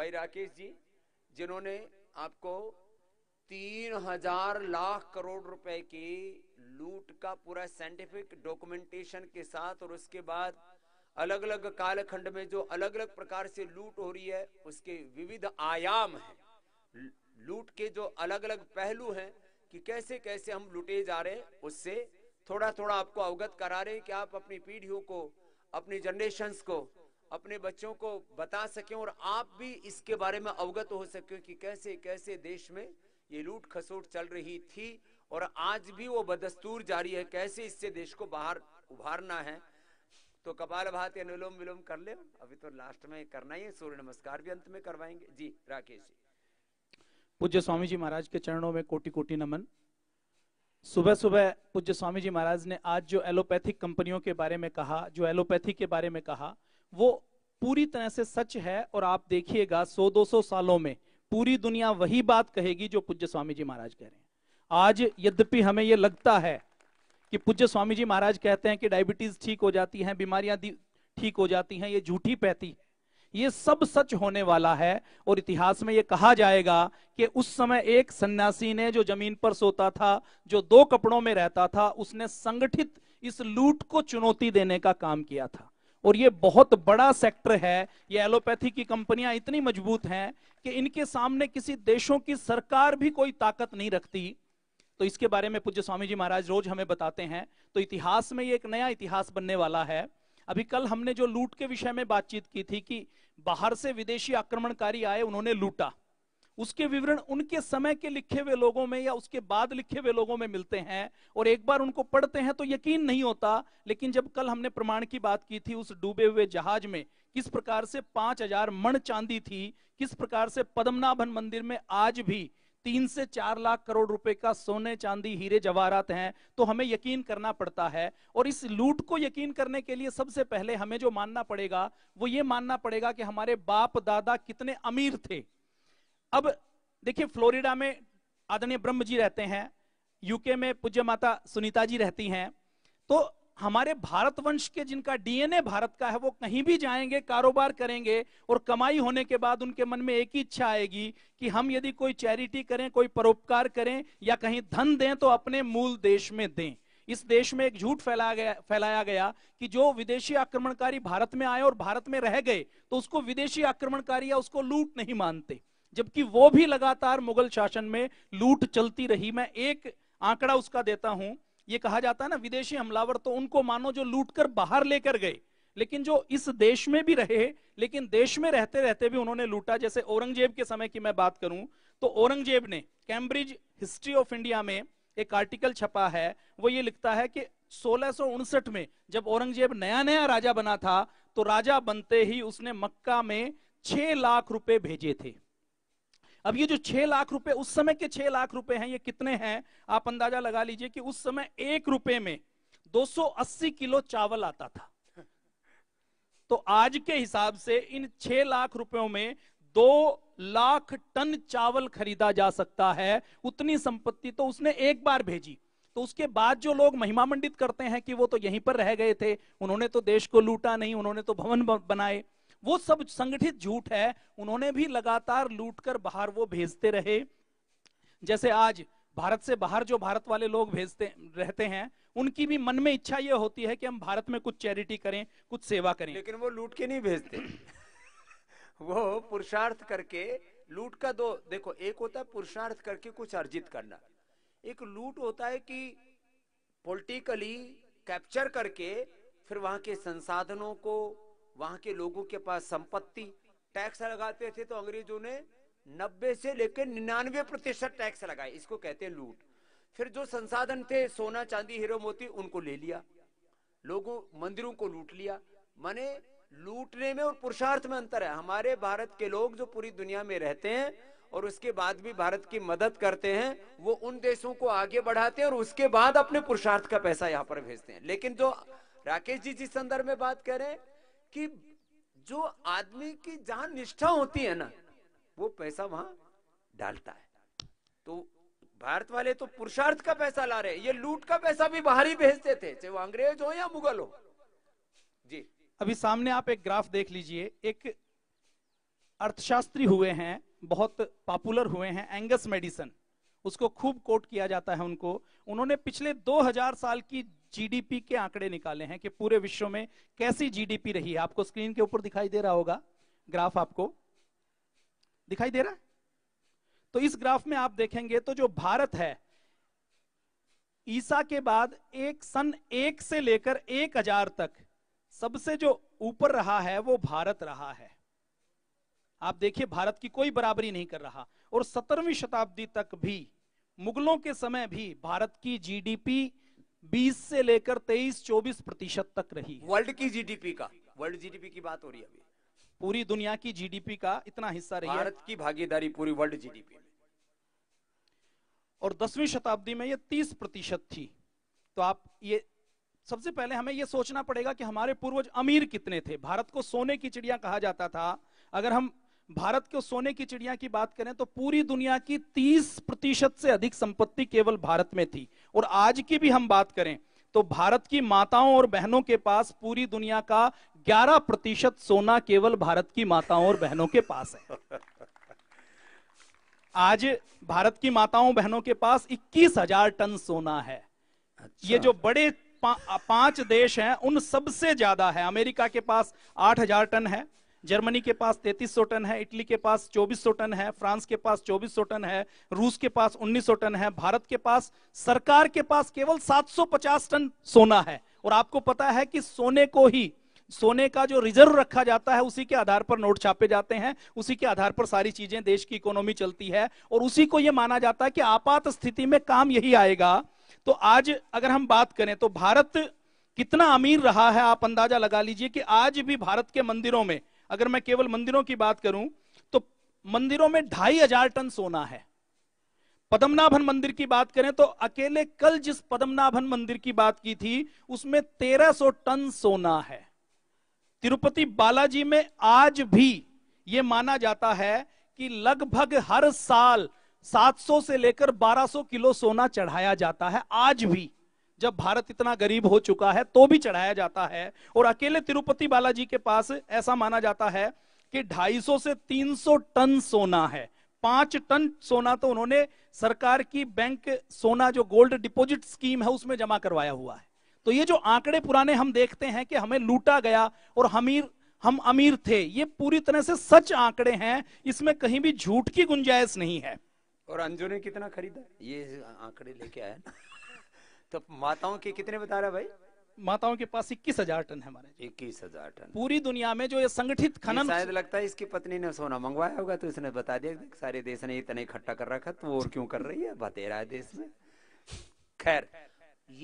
भाई राकेश जी जिन्होंने आपको तीन हजार लाख करोड़ रुपए की लूट का पूरा साइंटिफिक डॉक्यूमेंटेशन के साथ और उसके बाद अलग अलग कालखंड में जो अलग अलग प्रकार से लूट हो रही है उसके विविध आयाम है लूट के जो अलग अलग पहलू हैं कि कैसे कैसे हम लूटे जा रहे हैं उससे थोड़ा थोड़ा आपको अवगत करा रहे हैं कि आप अपनी पीढ़ियों को अपनी जनरेशन को अपने बच्चों को बता सकें और आप भी इसके बारे में अवगत हो सके कि कैसे कैसे देश में ये लूट खसोट चल रही थी और आज भी वो बदस्तूर जारी है कैसे इससे देश को बाहर उभारना है तो कपाल भात अनुलोम विलोम कर ले अभी तो लास्ट में करना ही है सूर्य नमस्कार भी अंत में करवाएंगे जी राकेश जी पूज्य स्वामी जी महाराज के चरणों में कोटि कोटि नमन सुबह सुबह पूज्य स्वामी जी महाराज ने आज जो एलोपैथिक कंपनियों के बारे में कहा जो एलोपैथी के बारे में कहा वो पूरी तरह से सच है और आप देखिएगा 100-200 सालों में पूरी दुनिया वही बात कहेगी जो पूज्य स्वामी जी महाराज कह रहे हैं आज यद्यपि हमें ये लगता है कि पूज्य स्वामी जी महाराज कहते हैं कि डायबिटीज ठीक हो जाती है बीमारियां ठीक हो जाती हैं ये झूठी पैती है ये सब सच होने वाला है और इतिहास में ये कहा जाएगा कि उस समय एक सन्यासी ने जो जमीन पर सोता था जो दो कपड़ों में रहता था उसने संगठित इस लूट को चुनौती देने का काम किया था और ये बहुत बड़ा सेक्टर है ये एलोपैथी की कंपनियां इतनी मजबूत हैं कि इनके सामने किसी देशों की सरकार भी कोई ताकत नहीं रखती तो इसके बारे में पूज्य स्वामी जी महाराज रोज हमें बताते हैं तो इतिहास में ये एक नया इतिहास बनने वाला है अभी कल हमने जो लूट के विषय में बातचीत की थी कि बाहर से विदेशी आक्रमणकारी आए उन्होंने लूटा उसके विवरण उनके समय के लिखे हुए लोगों में या उसके बाद लिखे हुए लोगों में मिलते हैं और एक बार उनको पढ़ते हैं तो यकीन नहीं होता लेकिन जब कल हमने प्रमाण की बात की थी उस डूबे हुए जहाज में किस प्रकार से पांच हजार मण चांदी थी किस प्रकार से पद्मनाभन मंदिर में आज भी तीन से चार लाख करोड़ रुपए का सोने चांदी हीरे जवाहरात हैं तो हमें यकीन करना पड़ता है और इस लूट को यकीन करने के लिए सबसे पहले हमें जो मानना पड़ेगा वो ये मानना पड़ेगा कि हमारे बाप दादा कितने अमीर थे अब देखिए फ्लोरिडा में आदरणीय ब्रह्म जी रहते हैं यूके में पूज्य माता सुनीता जी रहती हैं तो हमारे भारत वंश के जिनका डीएनए भारत का है वो कहीं भी जाएंगे कारोबार करेंगे और कमाई होने के बाद उनके मन में एक ही इच्छा आएगी कि हम यदि कोई चैरिटी करें कोई परोपकार करें या कहीं धन दें तो अपने मूल देश में दें इस देश में एक झूठ फैलाया गया फैलाया गया कि जो विदेशी आक्रमणकारी भारत में आए और भारत में रह गए तो उसको विदेशी आक्रमणकारी या उसको लूट नहीं मानते जबकि वो भी लगातार मुगल शासन में लूट चलती रही मैं एक आंकड़ा उसका देता हूं ये कहा जाता है ना विदेशी हमलावर तो उनको मानो जो लूट कर बाहर लेकर गए लेकिन जो इस देश में भी रहे लेकिन देश में रहते रहते भी उन्होंने लूटा जैसे औरंगजेब के समय की मैं बात करूं तो औरंगजेब ने कैम्ब्रिज हिस्ट्री ऑफ इंडिया में एक आर्टिकल छपा है वो ये लिखता है कि सोलह में जब औरंगजेब नया नया राजा बना था तो राजा बनते ही उसने मक्का में छह लाख रुपए भेजे थे अब ये जो छह लाख रुपए उस समय के छह लाख रुपए हैं ये कितने हैं आप अंदाजा लगा लीजिए कि उस समय एक रुपए में 280 किलो चावल आता था तो आज के हिसाब से इन छह लाख रुपयों में दो लाख टन चावल खरीदा जा सकता है उतनी संपत्ति तो उसने एक बार भेजी तो उसके बाद जो लोग महिमा मंडित करते हैं कि वो तो यहीं पर रह गए थे उन्होंने तो देश को लूटा नहीं उन्होंने तो भवन बनाए वो सब संगठित झूठ है उन्होंने भी लगातार लूट कर बाहर वो भेजते रहे जैसे आज भारत से बाहर जो भारत वाले लोग भेजते रहते हैं उनकी भी मन में इच्छा यह होती है कि हम भारत में कुछ चैरिटी करें कुछ सेवा करें लेकिन वो लूट के नहीं भेजते वो पुरुषार्थ करके लूट का दो देखो एक होता है पुरुषार्थ करके कुछ अर्जित करना एक लूट होता है कि पॉलिटिकली कैप्चर करके फिर वहां के संसाधनों को वहां के लोगों के पास संपत्ति टैक्स लगाते थे तो अंग्रेजों ने 90 से लेकर निन्यानवे प्रतिशत टैक्स लगाए इसको कहते हैं लूट फिर जो संसाधन थे सोना चांदी हीरो मोती उनको ले लिया लोगों मंदिरों को लूट लिया माने लूटने में और पुरुषार्थ में अंतर है हमारे भारत के लोग जो पूरी दुनिया में रहते हैं और उसके बाद भी भारत की मदद करते हैं वो उन देशों को आगे बढ़ाते हैं और उसके बाद अपने पुरुषार्थ का पैसा यहाँ पर भेजते हैं लेकिन जो राकेश जी जिस संदर्भ में बात करें कि जो आदमी की जहां निष्ठा होती है ना वो पैसा वहां डालता है तो भारत वाले तो पुरुषार्थ का पैसा ला रहे ये लूट का पैसा भी बाहर ही भेजते थे चाहे वो अंग्रेज हो या मुगल हो जी अभी सामने आप एक ग्राफ देख लीजिए एक अर्थशास्त्री हुए हैं बहुत पॉपुलर हुए हैं एंगस मेडिसन उसको खूब कोट किया जाता है उनको उन्होंने पिछले 2000 साल की जीडीपी के आंकड़े निकाले हैं कि पूरे विश्व में कैसी जीडीपी रही है आपको स्क्रीन के ऊपर दिखाई दे रहा होगा ग्राफ आपको दिखाई दे रहा है तो इस ग्राफ में आप देखेंगे तो जो भारत है ईसा के बाद एक सन एक से लेकर एक हजार तक सबसे जो ऊपर रहा है वो भारत रहा है आप देखिए भारत की कोई बराबरी नहीं कर रहा और सत्रहवीं शताब्दी तक भी मुगलों के समय भी भारत की जीडीपी 20 से लेकर 23, 24 प्रतिशत तक रही वर्ल्ड की जीडीपी का वर्ल्ड जीडीपी की बात हो रही है अभी पूरी दुनिया की जीडीपी का इतना हिस्सा रही भारत की भागीदारी पूरी वर्ल्ड जीडीपी में और दसवीं शताब्दी में ये 30 प्रतिशत थी तो आप ये सबसे पहले हमें यह सोचना पड़ेगा कि हमारे पूर्वज अमीर कितने थे भारत को सोने की चिड़िया कहा जाता था अगर हम भारत के सोने की चिड़िया की बात करें तो पूरी दुनिया की 30 प्रतिशत से अधिक संपत्ति केवल भारत में थी और आज की भी हम बात करें तो भारत की माताओं और बहनों के पास पूरी दुनिया का 11 प्रतिशत सोना केवल भारत की माताओं और बहनों के पास है आज भारत की माताओं बहनों के पास इक्कीस हजार टन सोना है अच्छा। ये जो बड़े पा, पांच देश हैं उन सबसे ज्यादा है अमेरिका के पास आठ हजार टन है जर्मनी के पास 3300 टन है इटली के पास 2400 टन है फ्रांस के पास 2400 टन है रूस के पास 1900 टन है भारत के पास सरकार के पास केवल 750 टन सोना है और आपको पता है कि सोने को ही सोने का जो रिजर्व रखा जाता है उसी के आधार पर नोट छापे जाते हैं उसी के आधार पर सारी चीजें देश की इकोनॉमी चलती है और उसी को यह माना जाता है कि आपात स्थिति में काम यही आएगा तो आज अगर हम बात करें तो भारत कितना अमीर रहा है आप अंदाजा लगा लीजिए कि आज भी भारत के मंदिरों में अगर मैं केवल मंदिरों की बात करूं तो मंदिरों में ढाई हजार टन सोना है पदमनाभन मंदिर की बात करें तो अकेले कल जिस पदमनाभन मंदिर की बात की थी उसमें 1300 टन सोना है तिरुपति बालाजी में आज भी यह माना जाता है कि लगभग हर साल 700 से लेकर 1200 किलो सोना चढ़ाया जाता है आज भी जब भारत इतना गरीब हो चुका है तो भी चढ़ाया जाता है और अकेले तिरुपति बालाजी के पास ऐसा माना जाता है कि 250 से 300 टन सोना है पांच टन सोना तो उन्होंने सरकार की बैंक सोना जो गोल्ड डिपोजिट स्कीम है उसमें जमा करवाया हुआ है तो ये जो आंकड़े पुराने हम देखते हैं कि हमें लूटा गया और हमीर हम अमीर थे ये पूरी तरह से सच आंकड़े हैं इसमें कहीं भी झूठ की गुंजाइश नहीं है और अंजू ने कितना खरीदा ये आंकड़े लेके आया ना तो माताओं के कितने बता रहा भाई माताओं के पास इक्कीस हजार टन है हमारे इक्कीस हजार टन पूरी दुनिया में जो ये संगठित खनन शायद लगता है इसकी पत्नी ने सोना मंगवाया होगा तो इसने बता दिया सारे देश ने इतना इकट्ठा कर रखा तो और क्यों कर रही है बतेरा है देश में खैर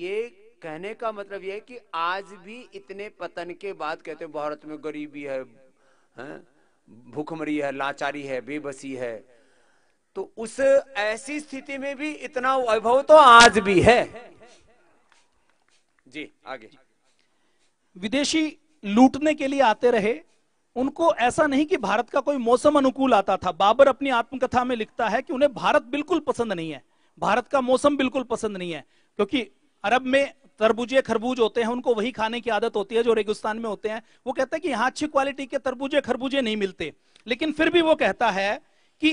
ये कहने का मतलब ये है कि आज भी इतने पतन के बाद कहते हैं भारत में गरीबी है, है भूखमरी है लाचारी है बेबसी है तो उस ऐसी स्थिति में भी इतना वैभव तो आज भी है जी आगे विदेशी लूटने के लिए आते रहे उनको ऐसा नहीं कि भारत का कोई मौसम अनुकूल आता था बाबर अपनी आत्मकथा में लिखता है कि उन्हें भारत बिल्कुल पसंद नहीं है भारत का मौसम बिल्कुल पसंद नहीं है क्योंकि अरब में तरबूजे खरबूज होते हैं उनको वही खाने की आदत होती है जो रेगिस्तान में होते हैं वो कहते हैं कि यहाँ अच्छी क्वालिटी के तरबूजे खरबूजे नहीं मिलते लेकिन फिर भी वो कहता है कि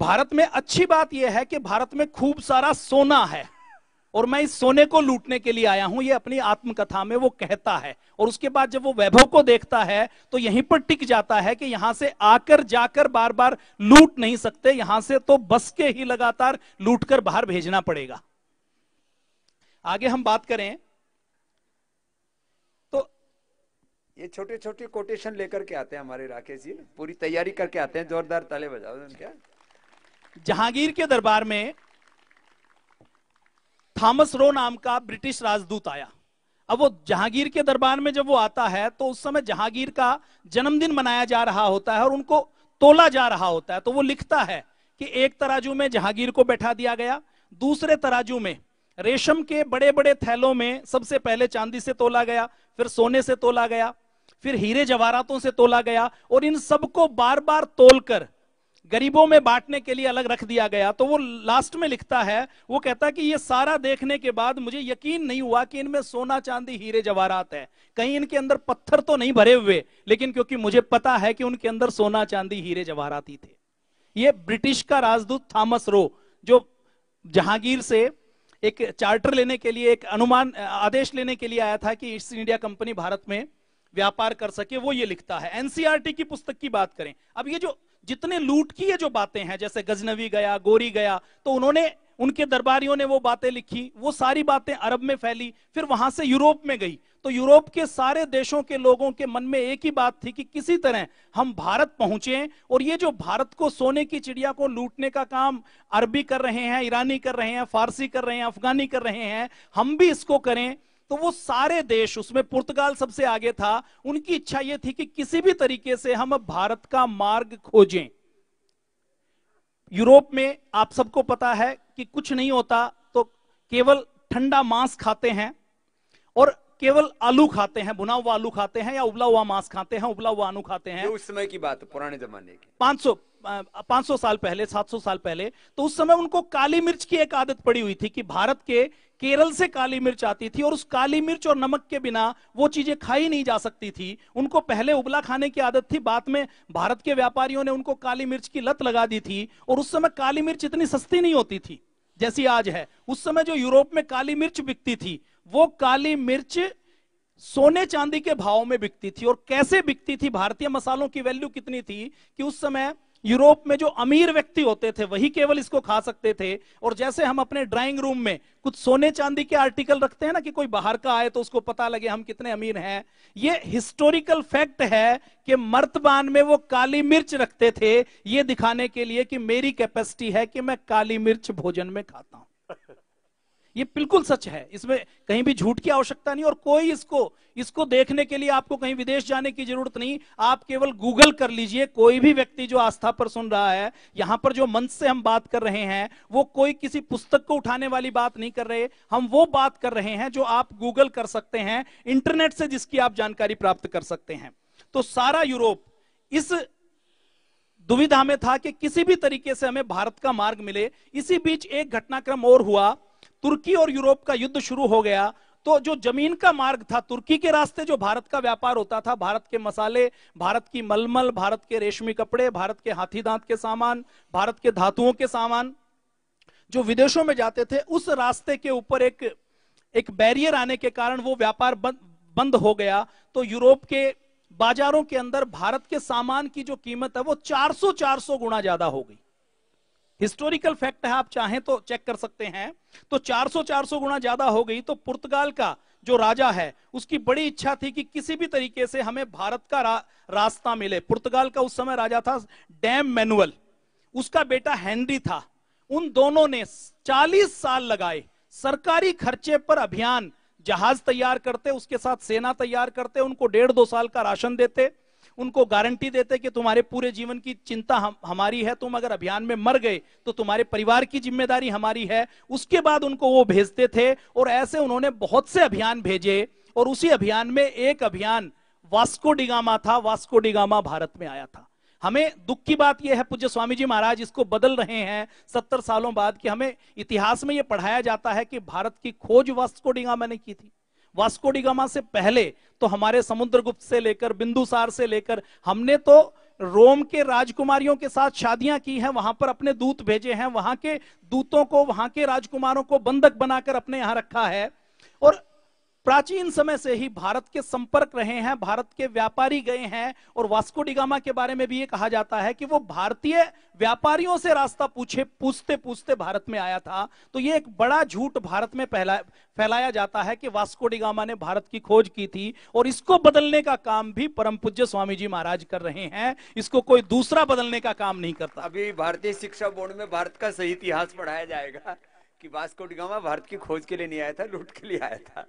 भारत में अच्छी बात यह है कि भारत में खूब सारा सोना है और मैं इस सोने को लूटने के लिए आया हूं ये अपनी आत्मकथा में वो कहता है और उसके बाद जब वो वैभव को देखता है तो यहीं पर टिक जाता है कि यहां से आकर जाकर बार बार लूट नहीं सकते यहां से तो बस के ही लगातार लूट कर बाहर भेजना पड़ेगा आगे हम बात करें तो ये छोटे छोटे कोटेशन लेकर के आते हैं हमारे राकेश जी पूरी तैयारी करके आते हैं जोरदार ताले बजाओ क्या जहांगीर के दरबार में थॉमस रो नाम का ब्रिटिश राजदूत आया अब वो जहांगीर के दरबार में जब वो आता है तो उस समय जहांगीर का जन्मदिन मनाया जा रहा होता है और उनको तोला जा रहा होता है तो वो लिखता है कि एक तराजू में जहांगीर को बैठा दिया गया दूसरे तराजू में रेशम के बड़े बड़े थैलों में सबसे पहले चांदी से तोला गया फिर सोने से तोला गया फिर हीरे जवारातों से तोला गया और इन सबको बार बार तोलकर गरीबों में बांटने के लिए अलग रख दिया गया तो वो लास्ट में लिखता है वो कहता है कि ये सारा देखने के बाद मुझे यकीन नहीं हुआ कि इनमें सोना चांदी हीरे जवाहरात है कहीं इनके अंदर पत्थर तो नहीं भरे हुए लेकिन क्योंकि मुझे पता है कि उनके अंदर सोना चांदी हीरे जवाहरात ही थे ये ब्रिटिश का राजदूत थॉमस रो जो जहांगीर से एक चार्टर लेने के लिए एक अनुमान आदेश लेने के लिए आया था कि ईस्ट इंडिया कंपनी भारत में व्यापार कर सके वो ये लिखता है एनसीआरटी की पुस्तक की बात करें अब ये जो जितने लूट की ये जो बातें हैं जैसे गजनवी गया गोरी गया तो उन्होंने उनके दरबारियों ने वो बातें लिखी वो सारी बातें अरब में फैली फिर वहां से यूरोप में गई तो यूरोप के सारे देशों के लोगों के मन में एक ही बात थी कि किसी तरह हम भारत पहुंचे और ये जो भारत को सोने की चिड़िया को लूटने का काम अरबी कर रहे हैं ईरानी कर रहे हैं फारसी कर रहे हैं अफगानी कर रहे हैं हम भी इसको करें तो वो सारे देश उसमें पुर्तगाल सबसे आगे था उनकी इच्छा यह थी कि किसी भी तरीके से हम भारत का मार्ग खोजें यूरोप में आप सबको पता है कि कुछ नहीं होता तो केवल ठंडा मांस खाते हैं और केवल आलू खाते हैं बुना हुआ आलू खाते हैं या उबला हुआ मांस खाते हैं उबला हुआ आलू खाते हैं उस समय की बात पुराने जमाने की 500 500 साल पहले 700 साल पहले तो उस समय उनको काली मिर्च की एक आदत पड़ी हुई थी कि भारत के केरल से काली मिर्च आती थी और उस काली मिर्च और नमक के बिना वो चीजें खाई नहीं जा सकती थी उनको पहले उबला खाने की आदत थी बाद में भारत के व्यापारियों ने उनको काली मिर्च की लत लगा दी थी और उस समय काली मिर्च इतनी सस्ती नहीं होती थी जैसी आज है उस समय जो यूरोप में काली मिर्च बिकती थी वो काली मिर्च सोने चांदी के भाव में बिकती थी और कैसे बिकती थी भारतीय मसालों की वैल्यू कितनी थी कि उस समय यूरोप में जो अमीर व्यक्ति होते थे वही केवल इसको खा सकते थे और जैसे हम अपने ड्राइंग रूम में कुछ सोने चांदी के आर्टिकल रखते हैं ना कि कोई बाहर का आए तो उसको पता लगे हम कितने अमीर हैं ये हिस्टोरिकल फैक्ट है कि मर्तबान में वो काली मिर्च रखते थे ये दिखाने के लिए कि मेरी कैपेसिटी है कि मैं काली मिर्च भोजन में खाता हूं ये बिल्कुल सच है इसमें कहीं भी झूठ की आवश्यकता नहीं और कोई इसको इसको देखने के लिए आपको कहीं विदेश जाने की जरूरत नहीं आप केवल गूगल कर लीजिए कोई भी व्यक्ति जो आस्था पर सुन रहा है यहां पर जो मंच से हम बात कर रहे हैं वो कोई किसी पुस्तक को उठाने वाली बात नहीं कर रहे हम वो बात कर रहे हैं जो आप गूगल कर सकते हैं इंटरनेट से जिसकी आप जानकारी प्राप्त कर सकते हैं तो सारा यूरोप इस दुविधा में था कि किसी भी तरीके से हमें भारत का मार्ग मिले इसी बीच एक घटनाक्रम और हुआ तुर्की और यूरोप का युद्ध शुरू हो गया तो जो जमीन का मार्ग था तुर्की के रास्ते जो भारत का व्यापार होता था भारत के मसाले भारत की मलमल भारत के रेशमी कपड़े भारत के हाथी दांत के सामान भारत के धातुओं के सामान जो विदेशों में जाते थे उस रास्ते के ऊपर एक एक बैरियर आने के कारण वो व्यापार बंद बंद हो गया तो यूरोप के बाजारों के अंदर भारत के सामान की जो कीमत है वो 400 400 गुना ज्यादा हो गई हिस्टोरिकल फैक्ट है आप चाहें तो चेक कर सकते हैं तो 400 400 गुना ज्यादा हो गई तो पुर्तगाल का जो राजा है उसकी बड़ी इच्छा थी कि किसी भी तरीके से हमें भारत का रा, रास्ता मिले पुर्तगाल का उस समय राजा था डैम मैनुअल उसका बेटा हेनरी था उन दोनों ने 40 साल लगाए सरकारी खर्चे पर अभियान जहाज तैयार करते उसके साथ सेना तैयार करते उनको डेढ़ दो साल का राशन देते उनको गारंटी देते कि तुम्हारे पूरे जीवन की चिंता हम हमारी है तुम अगर अभियान में मर गए तो तुम्हारे परिवार की जिम्मेदारी हमारी है उसके बाद उनको वो भेजते थे और ऐसे उन्होंने बहुत से अभियान भेजे और उसी अभियान में एक अभियान वास्को डिगामा था वास्को डिगामा भारत में आया था हमें दुख की बात यह है पूज्य स्वामी जी महाराज इसको बदल रहे हैं सत्तर सालों बाद कि हमें इतिहास में यह पढ़ाया जाता है कि भारत की खोज वास्को डिगामा ने की थी वास्कोडिगामा से पहले तो हमारे समुद्रगुप्त से लेकर बिंदुसार से लेकर हमने तो रोम के राजकुमारियों के साथ शादियां की हैं वहां पर अपने दूत भेजे हैं वहां के दूतों को वहां के राजकुमारों को बंधक बनाकर अपने यहां रखा है और प्राचीन समय से ही भारत के संपर्क रहे हैं भारत के व्यापारी गए हैं और वास्को डिगामा के बारे में भी ये कहा जाता है कि वो भारतीय व्यापारियों से रास्ता पूछे पूछते पूछते भारत में आया था तो ये एक बड़ा झूठ भारत में फैला फैलाया जाता है कि वास्को डिगामा ने भारत की खोज की थी और इसको बदलने का काम भी परम पूज्य स्वामी जी महाराज कर रहे हैं इसको कोई दूसरा बदलने का काम नहीं करता अभी भारतीय शिक्षा बोर्ड में भारत का सही इतिहास पढ़ाया जाएगा कि वास्को डिगामा भारत की खोज के लिए नहीं आया था लूट के लिए आया था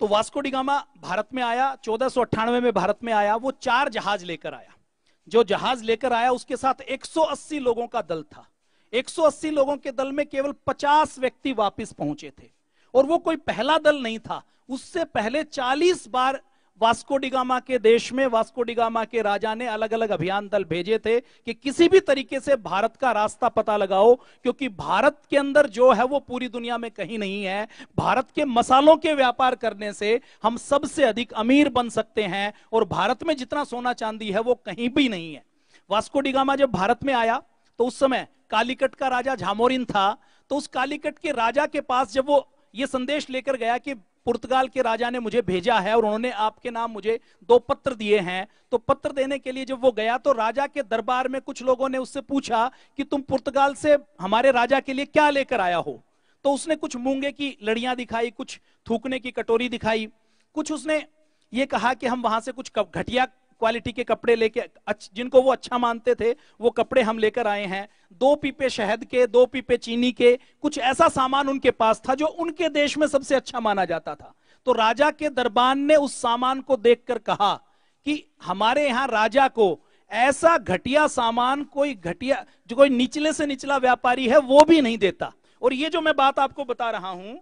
तो वास्को डिगामा भारत में आया चौदह में भारत में आया वो चार जहाज लेकर आया जो जहाज लेकर आया उसके साथ 180 लोगों का दल था 180 लोगों के दल में केवल 50 व्यक्ति वापस पहुंचे थे और वो कोई पहला दल नहीं था उससे पहले 40 बार वास्को डिगामा के देश में वास्को डिगामा के राजा ने अलग अलग अभियान दल भेजे थे कि किसी भी तरीके से भारत का रास्ता पता लगाओ क्योंकि भारत के अंदर जो है वो पूरी दुनिया में कहीं नहीं है भारत के मसालों के व्यापार करने से हम सबसे अधिक अमीर बन सकते हैं और भारत में जितना सोना चांदी है वो कहीं भी नहीं है वास्को डिगामा जब भारत में आया तो उस समय कालीकट का राजा झामोरिन था तो उस कालीकट के राजा के पास जब वो ये संदेश लेकर गया कि पुर्तगाल के राजा ने मुझे भेजा है और उन्होंने आपके नाम मुझे दो पत्र दिए हैं तो पत्र देने के लिए जब वो गया तो राजा के दरबार में कुछ लोगों ने उससे पूछा कि तुम पुर्तगाल से हमारे राजा के लिए क्या लेकर आया हो तो उसने कुछ मूंगे की लड़ियां दिखाई कुछ थूकने की कटोरी दिखाई कुछ उसने ये कहा कि हम वहां से कुछ घटिया क्वालिटी के कपड़े लेके जिनको वो अच्छा मानते थे वो कपड़े हम लेकर आए हैं दो पीपे शहद के दो पीपे चीनी के कुछ ऐसा सामान उनके पास था जो उनके देश में सबसे अच्छा माना जाता था तो राजा के दरबान ने उस सामान को देखकर कहा कि हमारे यहाँ राजा को ऐसा घटिया सामान कोई घटिया जो कोई निचले से निचला व्यापारी है वो भी नहीं देता और ये जो मैं बात आपको बता रहा हूं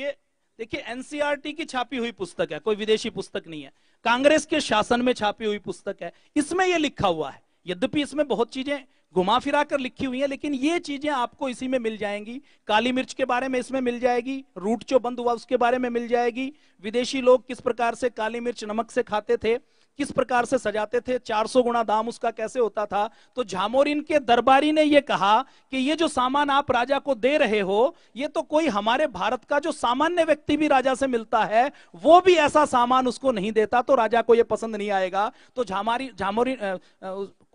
ये देखिए एनसीआरटी e की छापी हुई पुस्तक है कोई विदेशी पुस्तक नहीं है कांग्रेस के शासन में छापी हुई पुस्तक है इसमें यह लिखा हुआ है यद्यपि इसमें बहुत चीजें घुमा फिरा कर लिखी हुई है लेकिन ये चीजें आपको इसी में मिल जाएंगी काली मिर्च के बारे में इसमें मिल जाएगी रूट जो बंद हुआ उसके बारे में मिल जाएगी विदेशी लोग किस प्रकार से काली मिर्च नमक से खाते थे किस प्रकार से सजाते थे 400 गुना दाम उसका कैसे होता था तो झामोरिन के दरबारी ने यह कहा कि ये जो सामान आप राजा को दे रहे हो ये तो कोई हमारे भारत का जो सामान्य व्यक्ति भी राजा से मिलता है वो भी ऐसा सामान उसको नहीं देता तो राजा को यह पसंद नहीं आएगा तो झामारी झामोरिन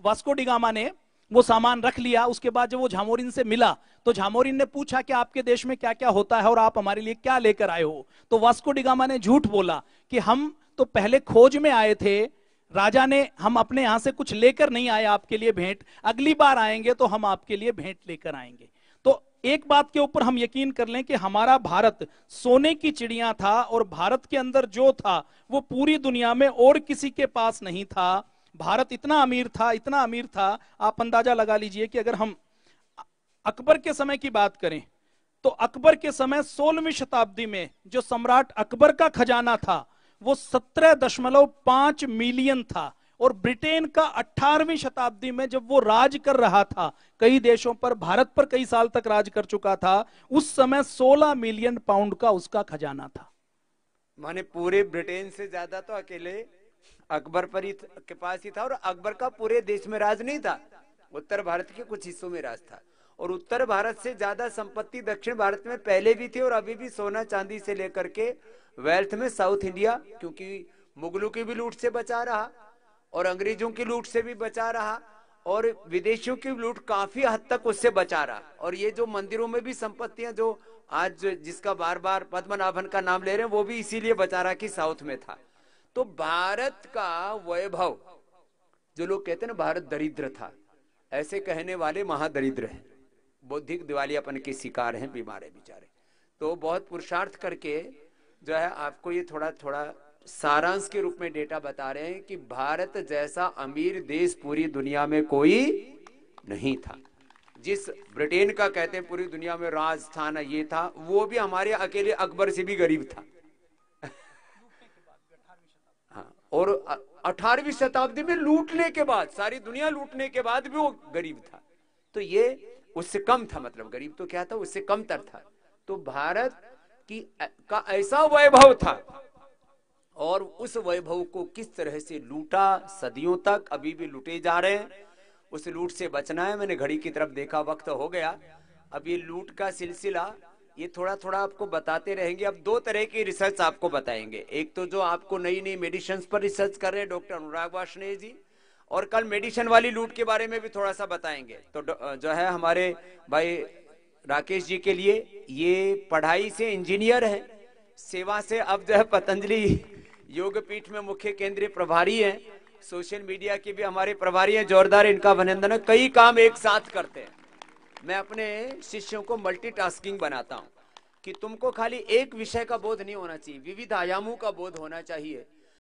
वास्को डिगामा ने वो सामान रख लिया उसके बाद जब वो झामोरिन से मिला तो झामोरिन ने पूछा कि आपके देश में क्या क्या होता है और आप हमारे लिए क्या लेकर आए हो तो वास्को डिगामा ने झूठ बोला कि हम तो पहले खोज में आए थे राजा ने हम अपने यहां से कुछ लेकर नहीं आए आपके लिए भेंट अगली बार आएंगे तो हम आपके लिए भेंट लेकर आएंगे तो एक बात के ऊपर हम यकीन कर लें कि हमारा भारत सोने की चिड़िया था और भारत के अंदर जो था वो पूरी दुनिया में और किसी के पास नहीं था भारत इतना अमीर था इतना अमीर था आप अंदाजा लगा लीजिए कि अगर हम अकबर के समय की बात करें तो अकबर के समय सोलहवीं शताब्दी में जो सम्राट अकबर का खजाना था वो सत्रह दशमलव पांच मिलियन था और ब्रिटेन का 18वीं शताब्दी में जब वो राज कर रहा था कई देशों पर भारत पर कई साल तक राज कर चुका था उस समय 16 मिलियन पाउंड का उसका खजाना था माने पूरे ब्रिटेन से ज्यादा तो अकेले अकबर पर ही के पास ही था और अकबर का पूरे देश में राज नहीं था उत्तर भारत के कुछ हिस्सों में राज था और उत्तर भारत से ज्यादा संपत्ति दक्षिण भारत में पहले भी थी और अभी भी सोना चांदी से लेकर के वेल्थ में साउथ इंडिया क्योंकि मुगलों की भी लूट से बचा रहा और अंग्रेजों की लूट से भी बचा रहा और विदेशियों की लूट काफी हद तक उससे बचा रहा और ये जो मंदिरों में भी संपत्तियां जो आज जिसका बार बार पद्मनाभन का नाम ले रहे हैं वो भी इसीलिए बचा रहा कि साउथ में था तो भारत का वैभव जो लोग कहते हैं ना भारत दरिद्र था ऐसे कहने वाले महादरिद्र हैं बौद्धिक दिवालियापन के शिकार हैं बीमार है बेचारे तो बहुत पुरुषार्थ करके जो है आपको ये थोड़ा थोड़ा सारांश के रूप में डेटा बता रहे हैं कि भारत जैसा अमीर देश पूरी दुनिया में कोई नहीं था जिस ब्रिटेन का कहते हैं पूरी दुनिया में राज था ना ये था वो भी हमारे अकेले अकबर से भी गरीब था हाँ, और अठारहवीं शताब्दी में लूटने के बाद सारी दुनिया लूटने के बाद भी वो गरीब था तो ये उससे कम था मतलब गरीब तो क्या था उससे कम तर था तो भारत की का ऐसा वैभव था और उस वैभव को किस तरह से लूटा सदियों तक अभी भी लूटे जा रहे हैं उस लूट से बचना है मैंने घड़ी की तरफ देखा वक्त हो गया अब ये लूट का सिलसिला ये थोड़ा थोड़ा आपको बताते रहेंगे अब दो तरह की रिसर्च आपको बताएंगे एक तो जो आपको नई नई मेडिसिन पर रिसर्च कर रहे हैं डॉक्टर अनुराग वाशने जी और कल मेडिसन वाली लूट के बारे में भी थोड़ा सा बताएंगे तो जो है हमारे भाई राकेश जी के लिए ये पढ़ाई से इंजीनियर है सेवा से अब जो है पतंजलि योगपीठ में मुख्य केंद्रीय प्रभारी हैं सोशल मीडिया के भी हमारे प्रभारी हैं जोरदार इनका अभिनंदन है कई काम एक साथ करते हैं मैं अपने शिष्यों को मल्टीटास्किंग बनाता हूँ कि तुमको खाली एक विषय का बोध नहीं होना चाहिए विविध आयामों का बोध होना चाहिए